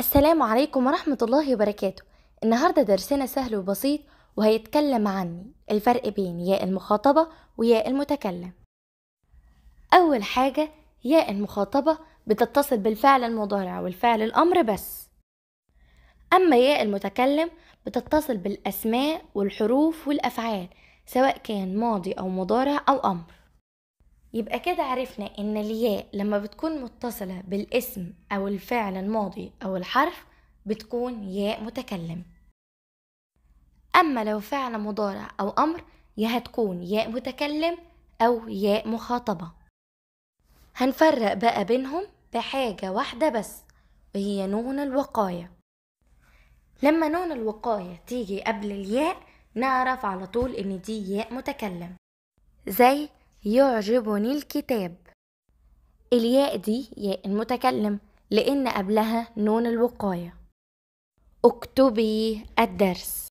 السلام عليكم ورحمة الله وبركاته النهاردة درسنا سهل وبسيط وهيتكلم عن الفرق بين ياء المخاطبة وياء المتكلم أول حاجة ياء المخاطبة بتتصل بالفعل المضارع والفعل الأمر بس أما ياء المتكلم بتتصل بالأسماء والحروف والأفعال سواء كان ماضي أو مضارع أو أمر يبقى كده عرفنا ان الياء لما بتكون متصلة بالاسم او الفعل الماضي او الحرف بتكون ياء متكلم اما لو فعل مضارع او امر يا هتكون ياء متكلم او ياء مخاطبة هنفرق بقى بينهم بحاجة واحدة بس وهي نون الوقاية لما نون الوقاية تيجي قبل الياء نعرف على طول ان دي ياء متكلم زي يعجبني الكتاب الياء دي ياء المتكلم لأن قبلها نون الوقاية اكتبي الدرس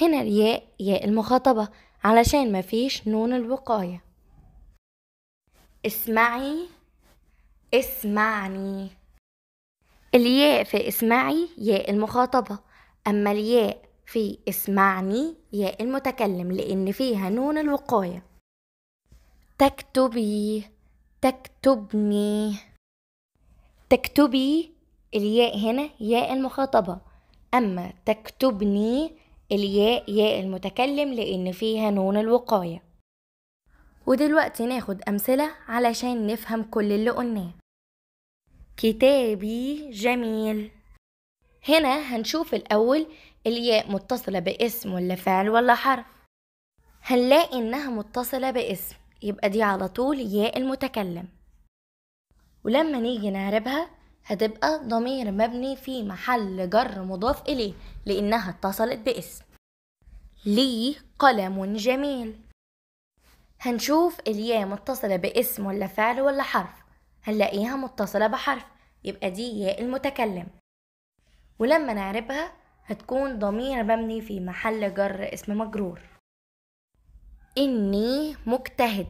هنا الياء ياء المخاطبة علشان مفيش نون الوقاية اسمعي اسمعني الياء في اسمعي ياء المخاطبة أما الياء في اسمعني ياء المتكلم لأن فيها نون الوقاية تكتبي تكتبني تكتبي الياء هنا ياء المخاطبة أما تكتبني الياء ياء المتكلم لأن فيها نون الوقاية ودلوقتي ناخد أمثلة علشان نفهم كل اللي قلناه كتابي جميل هنا هنشوف الأول الياء متصلة باسم ولا فعل ولا حرف هنلاقي إنها متصلة باسم يبقى دي على طول ياء المتكلم ولما نيجي نعربها هتبقى ضمير مبني في محل جر مضاف إليه لأنها اتصلت باسم لي قلم جميل هنشوف الياء متصلة باسم ولا فعل ولا حرف هنلاقيها متصلة بحرف يبقى دي ياء المتكلم ولما نعربها هتكون ضمير مبني في محل جر اسم مجرور إني مجتهد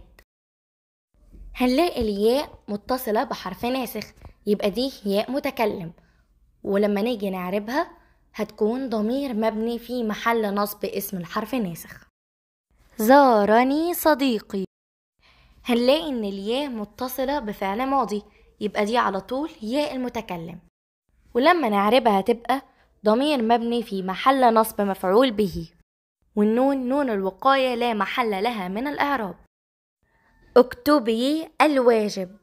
هنلاقي الياء متصلة بحرف ناسخ يبقى دي ياء متكلم ولما نيجي نعربها هتكون ضمير مبني في محل نصب اسم الحرف ناسخ زارني صديقي هنلاقي ان الياء متصلة بفعل ماضي يبقى دي على طول ياء المتكلم ولما نعربها تبقى ضمير مبني في محل نصب مفعول به والنون نون الوقاية لا محل لها من الإعراب اكتبي الواجب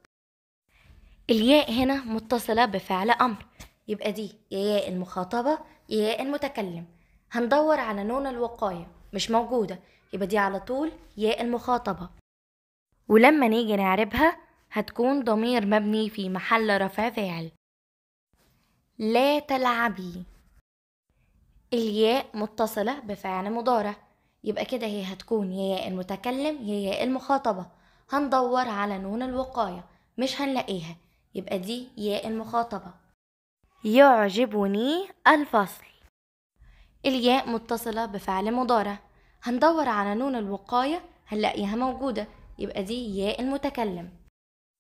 الياء هنا متصلة بفعل أمر يبقى دي ياء المخاطبة ياء المتكلم هندور على نون الوقاية مش موجودة يبقى دي على طول ياء المخاطبة ولما نيجي نعربها هتكون ضمير مبني في محل رفع فاعل لا تلعبي الياء متصلة بفعل مضارع يبقى كده هي هتكون يا ياء المتكلم يا ياء المخاطبة هندور على نون الوقاية مش هنلاقيها يبقى دي ياء المخاطبة يعجبني الفصل الياء متصلة بفعل مضارع هندور على نون الوقاية هنلاقيها موجودة يبقى دي ياء المتكلم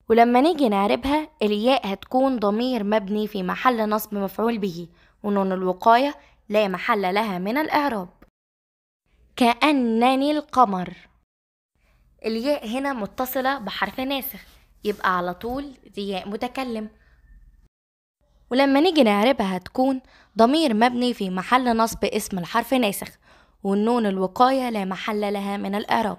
ولما نيجي نعربها الياء هتكون ضمير مبني في محل نصب مفعول به ونون الوقاية لا محل لها من الإعراب كأنني القمر الياء هنا متصلة بحرف ناسخ يبقى على طول ياء متكلم ولما نيجي نعربها هتكون ضمير مبني في محل نصب اسم الحرف ناسخ والنون الوقاية لا محل لها من الإعراب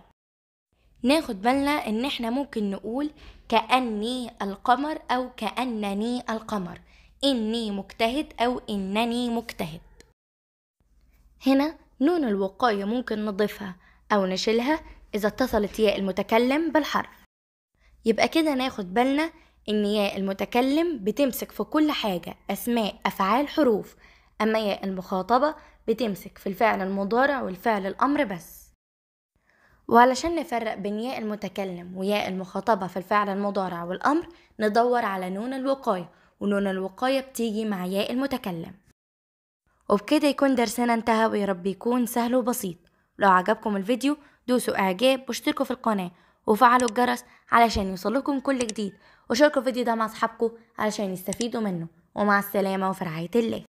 ناخد بالنا إن إحنا ممكن نقول كأني القمر أو كأنني القمر إني مجتهد أو إنني مجتهد هنا نون الوقاية ممكن نضيفها أو نشيلها إذا اتصلت ياء المتكلم بالحرف يبقى كده ناخد بالنا إن ياء المتكلم بتمسك في كل حاجة أسماء أفعال حروف أما ياء المخاطبة بتمسك في الفعل المضارع والفعل الأمر بس وعلشان نفرق بين ياء المتكلم وياء المخاطبة في الفعل المضارع والأمر ندور على نون الوقاية ونون الوقاية بتيجي مع ياء المتكلم وبكده يكون درسنا انتهى ويا رب يكون سهل وبسيط لو عجبكم الفيديو دوسوا اعجاب واشتركوا في القناة وفعلوا الجرس علشان يوصلكم كل جديد وشاركوا الفيديو ده مع اصحابكم علشان يستفيدوا منه ومع السلامة وفي رعاية الله